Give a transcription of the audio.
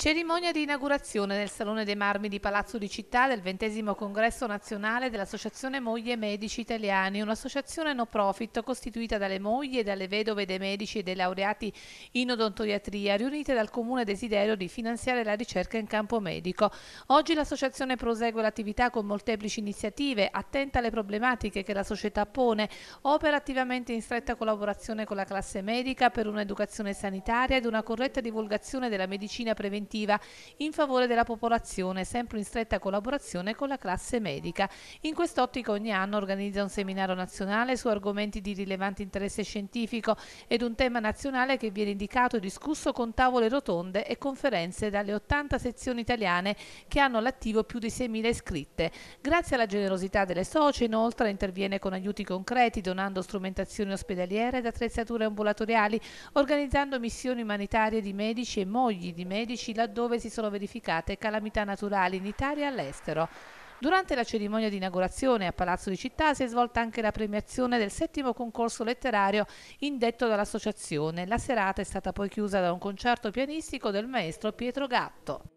Cerimonia di inaugurazione nel Salone dei Marmi di Palazzo di Città del ventesimo congresso nazionale dell'Associazione Moglie Medici Italiani, un'associazione no profit costituita dalle mogli e dalle vedove dei medici e dei laureati in odontoiatria, riunite dal comune desiderio di finanziare la ricerca in campo medico. Oggi l'associazione prosegue l'attività con molteplici iniziative, attenta alle problematiche che la società pone, opera attivamente in stretta collaborazione con la classe medica per un'educazione sanitaria ed una corretta divulgazione della medicina preventiva preventiva in favore della popolazione, sempre in stretta collaborazione con la classe medica. In quest'ottica ogni anno organizza un seminario nazionale su argomenti di rilevante interesse scientifico ed un tema nazionale che viene indicato e discusso con tavole rotonde e conferenze dalle 80 sezioni italiane che hanno all'attivo più di 6.000 iscritte. Grazie alla generosità delle soci, inoltre interviene con aiuti concreti donando strumentazioni ospedaliere ed attrezzature ambulatoriali, organizzando missioni umanitarie di medici e mogli di medici laddove si sono verificate calamità naturali in Italia e all'estero. Durante la cerimonia di inaugurazione a Palazzo di Città si è svolta anche la premiazione del settimo concorso letterario indetto dall'associazione. La serata è stata poi chiusa da un concerto pianistico del maestro Pietro Gatto.